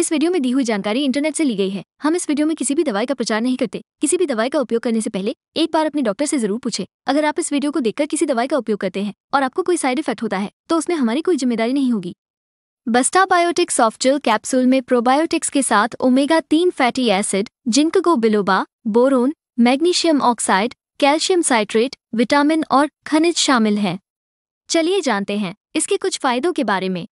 इस वीडियो में दी हुई जानकारी इंटरनेट से ली गई है हम इस वीडियो में किसी भी दवाई का प्रचार नहीं करते किसी भी दवाई का उपयोग करने से पहले एक बार अपने डॉक्टर से जरूर पूछे अगर आप इस वीडियो को देखकर किसी दवाई का उपयोग करते हैं और आपको कोई साइड इफेक्ट होता है तो उसमें हमारी कोई जिम्मेदारी नहीं होगी बस्टा बायोटिक सॉफ्ट कैप्सूल में प्रोबायोटिक्स के साथ ओमेगा तीन फैटी एसिड जिंक गो biloba boron magnesium oxide calcium citrate vitamin और खनिज शामिल हैं चलिए जानते हैं इसके कुछ फायदों के बारे में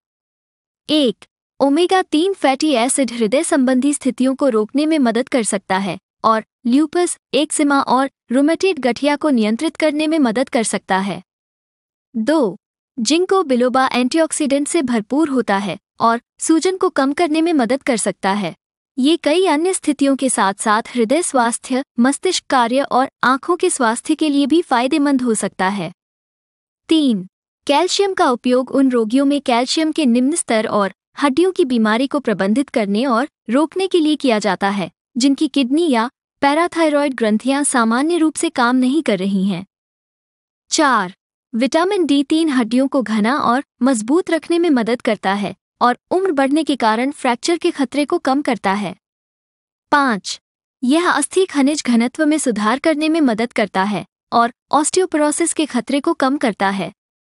एक ओमेगा तीन फैटी एसिड हृदय संबंधी स्थितियों को रोकने में मदद कर सकता है और ल्यूपस एक्सिमा और रोमेटेड गठिया को नियंत्रित करने में मदद कर सकता है दो जिंको बिलोबा एंटीऑक्सीडेंट से भरपूर होता है और सूजन को कम करने में मदद कर सकता है ये कई अन्य स्थितियों के साथ साथ हृदय स्वास्थ्य मस्तिष्क कार्य और आंखों के स्वास्थ्य के लिए भी फायदेमंद हो सकता है तीन कैल्शियम का उपयोग उन रोगियों में कैल्शियम के निम्न स्तर और हड्डियों की बीमारी को प्रबंधित करने और रोकने के लिए किया जाता है जिनकी किडनी या पैराथायरॉयड ग्रंथियां सामान्य रूप से काम नहीं कर रही हैं चार विटामिन डी तीन हड्डियों को घना और मजबूत रखने में मदद करता है और उम्र बढ़ने के कारण फ्रैक्चर के खतरे को कम करता है पाँच यह अस्थि खनिज घनत्व में सुधार करने में मदद करता है और ऑस्टियोपोरोसिस के खतरे को कम करता है